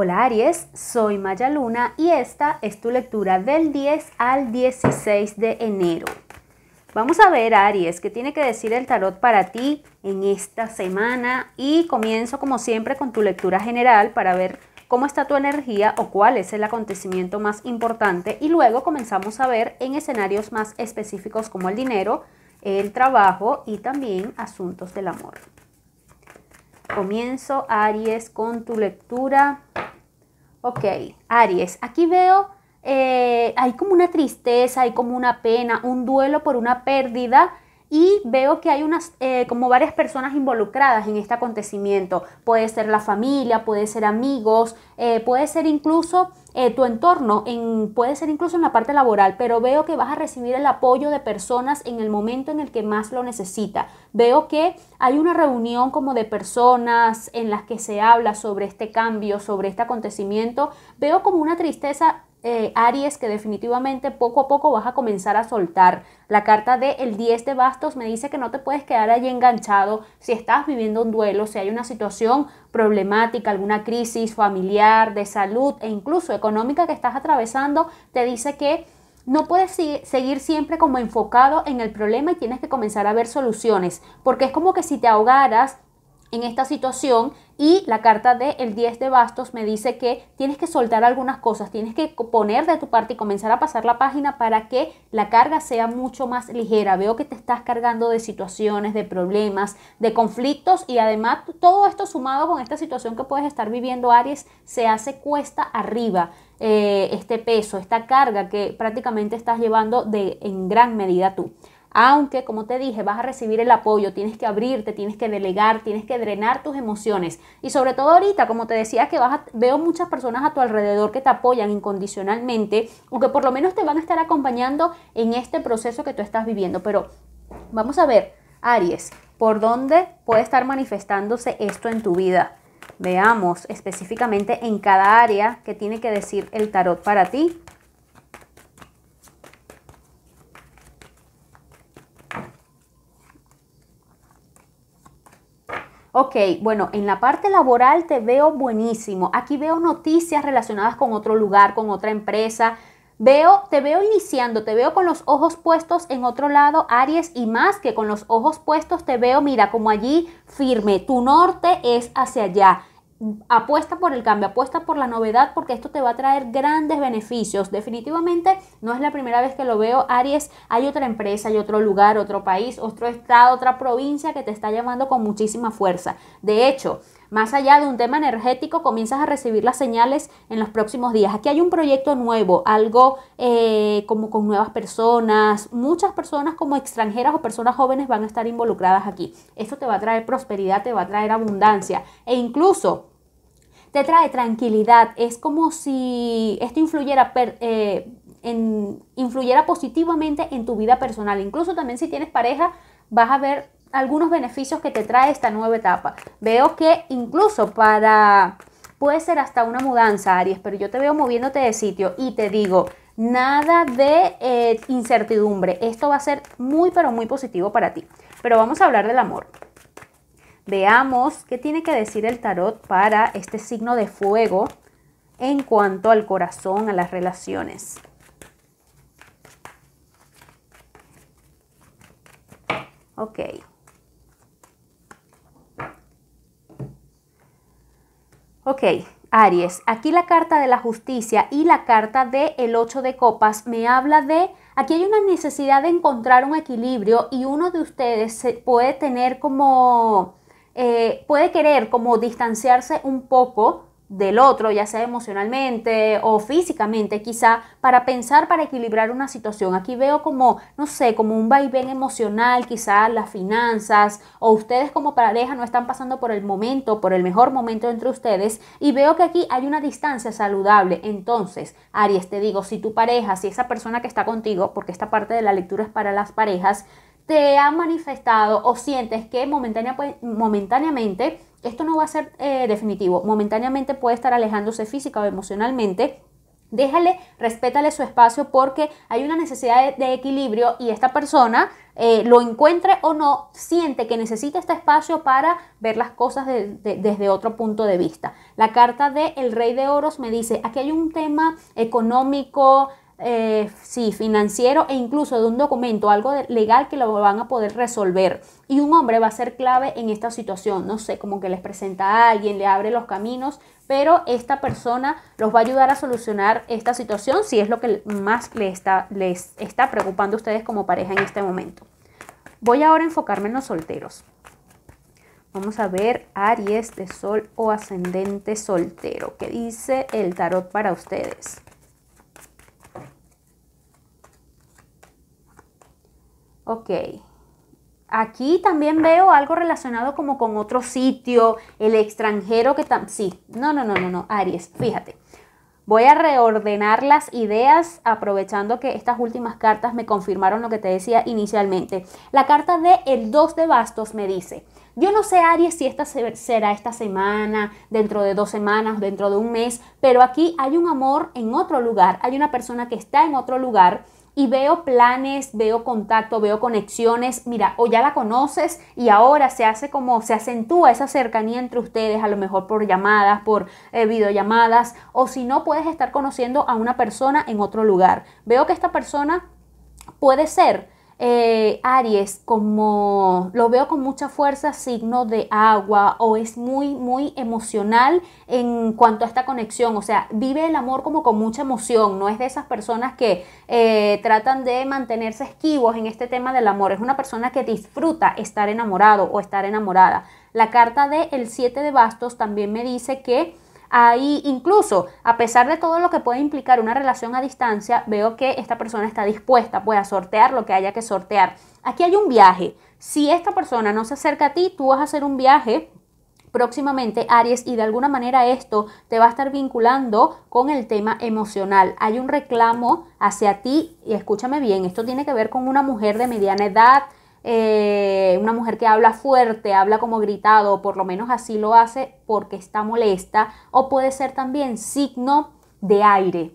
Hola Aries, soy Maya Luna y esta es tu lectura del 10 al 16 de enero. Vamos a ver Aries, qué tiene que decir el tarot para ti en esta semana y comienzo como siempre con tu lectura general para ver cómo está tu energía o cuál es el acontecimiento más importante y luego comenzamos a ver en escenarios más específicos como el dinero, el trabajo y también asuntos del amor. Comienzo Aries con tu lectura Ok, Aries, aquí veo, eh, hay como una tristeza, hay como una pena, un duelo por una pérdida y veo que hay unas, eh, como varias personas involucradas en este acontecimiento. Puede ser la familia, puede ser amigos, eh, puede ser incluso eh, tu entorno, puede ser incluso en la parte laboral, pero veo que vas a recibir el apoyo de personas en el momento en el que más lo necesita. Veo que hay una reunión como de personas en las que se habla sobre este cambio, sobre este acontecimiento. Veo como una tristeza eh, Aries, que definitivamente poco a poco vas a comenzar a soltar. La carta de el 10 de bastos me dice que no te puedes quedar allí enganchado si estás viviendo un duelo, si hay una situación problemática, alguna crisis familiar, de salud e incluso económica que estás atravesando, te dice que no puedes seguir siempre como enfocado en el problema y tienes que comenzar a ver soluciones, porque es como que si te ahogaras en esta situación y la carta del 10 de bastos me dice que tienes que soltar algunas cosas, tienes que poner de tu parte y comenzar a pasar la página para que la carga sea mucho más ligera. Veo que te estás cargando de situaciones, de problemas, de conflictos y además todo esto sumado con esta situación que puedes estar viviendo, Aries, se hace cuesta arriba. Eh, este peso, esta carga que prácticamente estás llevando de, en gran medida tú. Aunque, como te dije, vas a recibir el apoyo, tienes que abrirte, tienes que delegar, tienes que drenar tus emociones. Y sobre todo ahorita, como te decía, que vas veo muchas personas a tu alrededor que te apoyan incondicionalmente o que por lo menos te van a estar acompañando en este proceso que tú estás viviendo. Pero vamos a ver, Aries, ¿por dónde puede estar manifestándose esto en tu vida? Veamos específicamente en cada área que tiene que decir el tarot para ti. ok, bueno, en la parte laboral te veo buenísimo. Aquí veo noticias relacionadas con otro lugar, con otra empresa. Veo, te veo iniciando, te veo con los ojos puestos en otro lado, Aries, y más que con los ojos puestos te veo, mira, como allí firme, tu norte es hacia allá apuesta por el cambio, apuesta por la novedad porque esto te va a traer grandes beneficios. Definitivamente no es la primera vez que lo veo, Aries. Hay otra empresa, hay otro lugar, otro país, otro estado, otra provincia que te está llamando con muchísima fuerza. De hecho, más allá de un tema energético, comienzas a recibir las señales en los próximos días. Aquí hay un proyecto nuevo, algo eh, como con nuevas personas, muchas personas como extranjeras o personas jóvenes van a estar involucradas aquí. Esto te va a traer prosperidad, te va a traer abundancia e incluso te trae tranquilidad. Es como si esto influyera, eh, en, positivamente en tu vida personal. Incluso también si tienes pareja, vas a ver algunos beneficios que te trae esta nueva etapa. Veo que incluso para, puede ser hasta una mudanza, Aries, pero yo te veo moviéndote de sitio y te digo, nada de eh, incertidumbre. Esto va a ser muy, pero muy positivo para ti. Pero vamos a hablar del amor. Veamos qué tiene que decir el tarot para este signo de fuego en cuanto al corazón, a las relaciones. Ok. Ok, Aries, aquí la carta de la justicia y la carta del el 8 de copas me habla de, aquí hay una necesidad de encontrar un equilibrio y uno de ustedes puede tener como eh, puede querer como distanciarse un poco del otro, ya sea emocionalmente o físicamente quizá, para pensar, para equilibrar una situación. Aquí veo como, no sé, como un vaivén emocional, quizá las finanzas o ustedes como pareja no están pasando por el momento, por el mejor momento entre ustedes y veo que aquí hay una distancia saludable. Entonces, Aries, te digo, si tu pareja, si esa persona que está contigo, porque esta parte de la lectura es para las parejas, te ha manifestado o sientes que pues, momentáneamente, esto no va a ser eh, definitivo, momentáneamente puede estar alejándose física o emocionalmente, Déjale, respétale su espacio porque hay una necesidad de, equilibrio y esta persona, eh, lo encuentre o no, siente que necesita este espacio para ver las cosas desde otro punto de vista. La carta de Rey de Oros me dice, aquí hay un tema económico, eh, sí, financiero e incluso de un documento, algo legal que lo van a poder resolver. Y un hombre va a ser clave en esta situación, no sé, como que les presenta a alguien, le abre los caminos, pero esta persona los va a ayudar a solucionar esta situación si es lo que más les está, les está preocupando a ustedes como pareja en este momento. Voy ahora a enfocarme en los solteros. Vamos a ver Aries de Sol o Ascendente Soltero. ¿Qué dice el tarot para ustedes? Ok. Aquí también veo algo relacionado como con otro sitio, el extranjero que también. Sí, no, no, no, no, no, Aries, fíjate. Voy a reordenar las ideas aprovechando que estas últimas cartas me confirmaron lo que te decía inicialmente. La carta de el 2 de bastos me dice, yo no sé Aries si esta será esta semana, dentro de dos semanas, dentro de un mes, pero aquí hay un amor en otro lugar, hay una persona que está en otro lugar y veo planes, veo contacto, veo conexiones, mira, o ya la conoces y ahora se hace como, se acentúa esa cercanía entre ustedes, a lo mejor por llamadas, por eh, videollamadas, o si no, puedes estar conociendo a una persona en otro lugar. Veo que esta persona puede ser eh, Aries como lo veo con mucha fuerza, signo de agua o es muy, muy emocional en cuanto a esta conexión. O sea, vive el amor como con mucha emoción, no es de esas personas que eh, tratan de mantenerse esquivos en este tema del amor. Es una persona que disfruta estar enamorado o estar enamorada. La carta de el 7 de bastos también me dice que Ahí incluso, a pesar de todo lo que puede implicar una relación a distancia, veo que esta persona está dispuesta pues, a sortear lo que haya que sortear. Aquí hay un viaje. Si esta persona no se acerca a ti, tú vas a hacer un viaje próximamente, Aries, y de alguna manera esto te va a estar vinculando con el tema emocional. Hay un reclamo hacia ti, y escúchame bien, esto tiene que ver con una mujer de mediana edad, eh, una mujer que habla fuerte, habla como gritado, o por lo menos así lo hace porque está molesta, o puede ser también signo de aire.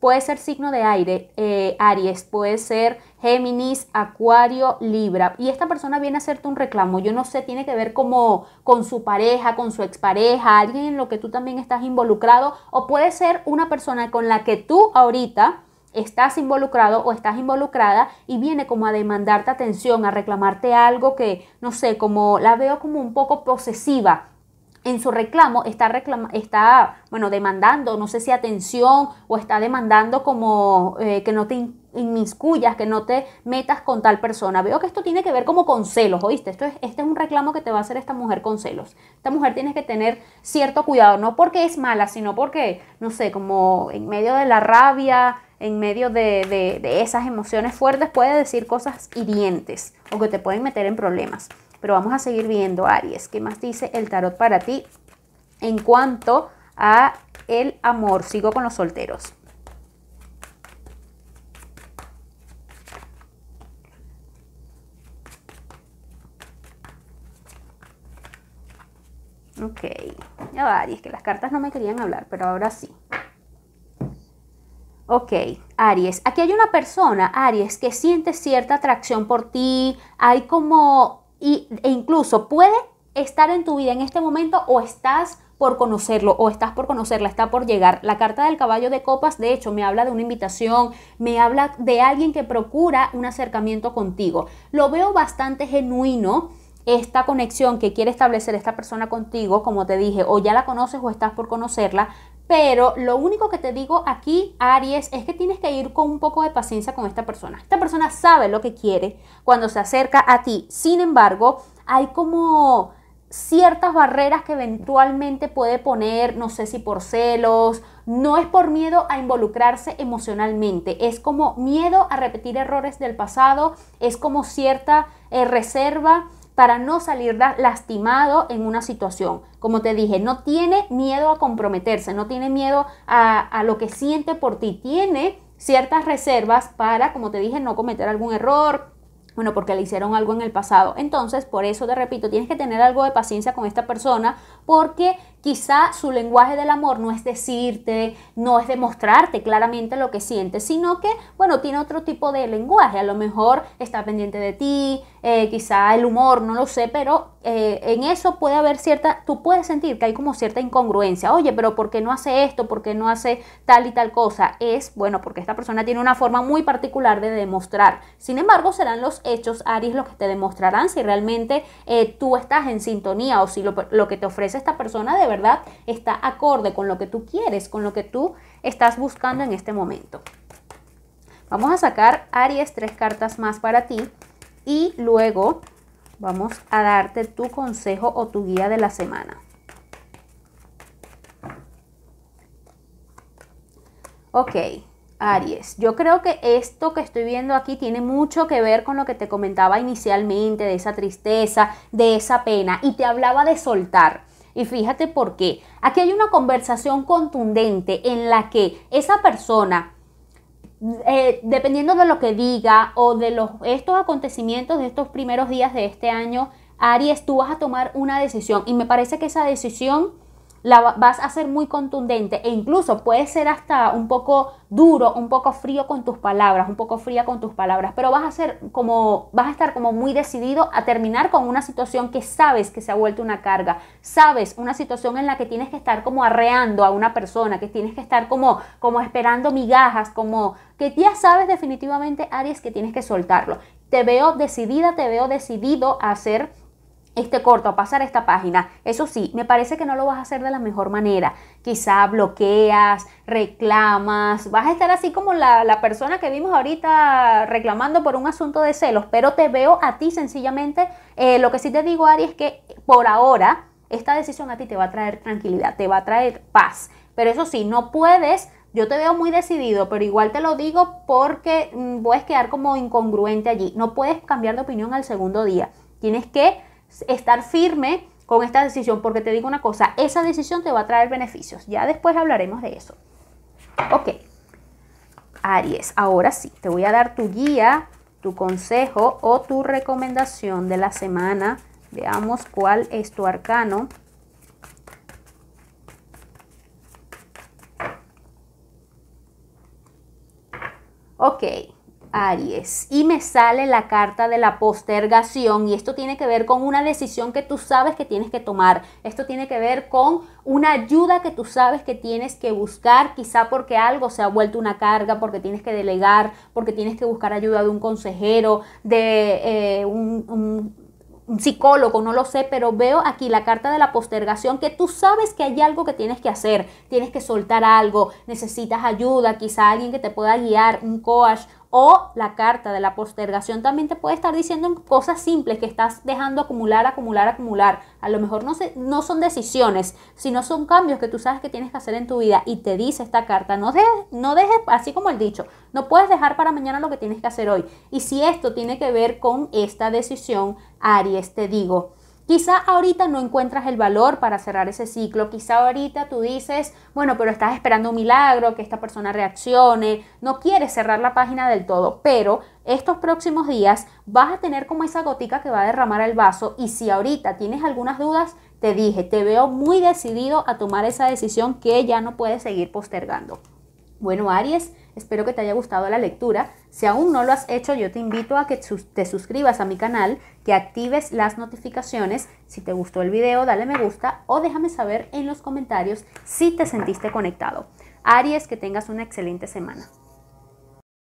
Puede ser signo de aire, eh, Aries, puede ser Géminis, Acuario, Libra. Y esta persona viene a hacerte un reclamo. Yo no sé, tiene que ver como con su pareja, con su expareja, alguien en lo que tú también estás involucrado. O puede ser una persona con la que tú ahorita estás involucrado o estás involucrada y viene como a demandarte atención, a reclamarte algo que, no sé, como la veo como un poco posesiva en su reclamo está, reclama, está bueno, demandando, no sé si atención o está demandando como eh, que no te inmiscuyas, que no te metas con tal persona. Veo que esto tiene que ver como con celos, ¿oíste? Esto este es un reclamo que te va a hacer esta mujer con celos. Esta mujer tienes que tener cierto cuidado, no porque es mala, sino porque, no sé, como en medio de la rabia, en medio de, de esas emociones fuertes, puede decir cosas hirientes o que te pueden meter en problemas. Pero vamos a seguir viendo, Aries, ¿qué más dice el tarot para ti en cuanto a el amor? Sigo con los solteros. Ok, ya va, Aries, que las cartas no me querían hablar, pero ahora sí. Ok, Aries, aquí hay una persona, Aries, que siente cierta atracción por ti, hay como e incluso puede estar en tu vida en este momento o estás por conocerlo o estás por conocerla, está por llegar. La carta del caballo de copas, de hecho, me habla de una invitación, me habla de alguien que procura un acercamiento contigo. Lo veo bastante genuino esta conexión que quiere establecer esta persona contigo, como te dije, o ya la conoces o estás por conocerla, pero lo único que te digo aquí, Aries, es que tienes que ir con un poco de paciencia con esta persona. Esta persona sabe lo que quiere cuando se acerca a ti. Sin embargo, hay como ciertas barreras que eventualmente puede poner, no sé si por celos, no es por miedo a involucrarse emocionalmente, es como miedo a repetir errores del pasado, es como cierta eh, reserva para no salir lastimado en una situación. Como te dije, no tiene miedo a comprometerse, no tiene miedo a, lo que siente por ti, tiene ciertas reservas para, como te dije, no cometer algún error, bueno, porque le hicieron algo en el pasado. Entonces, por eso te repito, tienes que tener algo de paciencia con esta persona porque quizá su lenguaje del amor no es decirte, no es demostrarte claramente lo que sientes, sino que, bueno, tiene otro tipo de lenguaje. A lo mejor está pendiente de ti, eh, quizá el humor, no lo sé, pero eh, en eso puede haber cierta, tú puedes sentir que hay como cierta incongruencia. Oye, pero ¿por qué no hace esto? ¿Por qué no hace tal y tal cosa? Es, bueno, porque esta persona tiene una forma muy particular de demostrar. Sin embargo, serán los hechos, Aries, los que te demostrarán si realmente eh, tú estás en sintonía o si lo, lo que te ofrece esta persona de verdad verdad está acorde con lo que tú quieres, con lo que tú estás buscando en este momento. Vamos a sacar, Aries, tres cartas más para ti y luego vamos a darte tu consejo o tu guía de la semana. Ok, Aries, yo creo que esto que estoy viendo aquí tiene mucho que ver con lo que te comentaba inicialmente, de esa tristeza, de esa pena, y te hablaba de soltar. Y fíjate por qué. Aquí hay una conversación contundente en la que esa persona eh, dependiendo de lo que diga o de los, estos acontecimientos de estos primeros días de este año, Aries, tú vas a tomar una decisión y me parece que esa decisión la vas a ser muy contundente e incluso puede ser hasta un poco duro, un poco frío con tus palabras, un poco fría con tus palabras, pero vas a ser como vas a estar como muy decidido a terminar con una situación que sabes que se ha vuelto una carga, sabes, una situación en la que tienes que estar como arreando a una persona, que tienes que estar como como esperando migajas, como que ya sabes definitivamente Aries que tienes que soltarlo. Te veo decidida, te veo decidido a hacer este corto, a pasar esta página. Eso sí, me parece que no lo vas a hacer de la mejor manera. Quizá bloqueas, reclamas, vas a estar así como la, persona que vimos ahorita reclamando por un asunto de celos, pero te veo a ti sencillamente. Eh, lo que sí te digo, Ari, es que por ahora esta decisión a ti te va a traer tranquilidad, te va a traer paz. Pero eso sí, no puedes yo te veo muy decidido, pero igual te lo digo porque mm, puedes quedar como incongruente allí. No puedes cambiar de opinión al segundo día. Tienes que estar firme con esta decisión, porque te digo una cosa, esa decisión te va a traer beneficios. Ya después hablaremos de eso. Ok, Aries, ahora sí, te voy a dar tu guía, tu consejo o tu recomendación de la semana. Veamos cuál es tu arcano. Ok, Aries y me sale la carta de la postergación y esto tiene que ver con una decisión que tú sabes que tienes que tomar. Esto tiene que ver con una ayuda que tú sabes que tienes que buscar, quizá porque algo se ha vuelto una carga, porque tienes que delegar, porque tienes que buscar ayuda de un consejero, de eh, un, un psicólogo, no lo sé, pero veo aquí la carta de la postergación que tú sabes que hay algo que tienes que hacer, tienes que soltar algo, necesitas ayuda, quizá alguien que te pueda guiar, un coach o la carta de la postergación también te puede estar diciendo cosas simples que estás dejando acumular, acumular, acumular. A lo mejor no, no son decisiones, sino son cambios que tú sabes que tienes que hacer en tu vida y te dice esta carta, no no dejes, así como el dicho, no puedes dejar para mañana lo que tienes que hacer hoy. Y si esto tiene que ver con esta decisión, Aries, te digo, Quizá ahorita no encuentras el valor para cerrar ese ciclo, quizá ahorita tú dices, bueno, pero estás esperando un milagro, que esta persona reaccione, no quieres cerrar la página del todo, pero estos próximos días vas a tener como esa gotica que va a derramar el vaso y si ahorita tienes algunas dudas, te dije, te veo muy decidido a tomar esa decisión que ya no puedes seguir postergando. Bueno, Aries, espero que te haya gustado la lectura. Si aún no lo has hecho, yo te invito a que te suscribas a mi canal, que actives las notificaciones. Si te gustó el video, dale me gusta o déjame saber en los comentarios si te sentiste conectado. Aries, que tengas una excelente semana.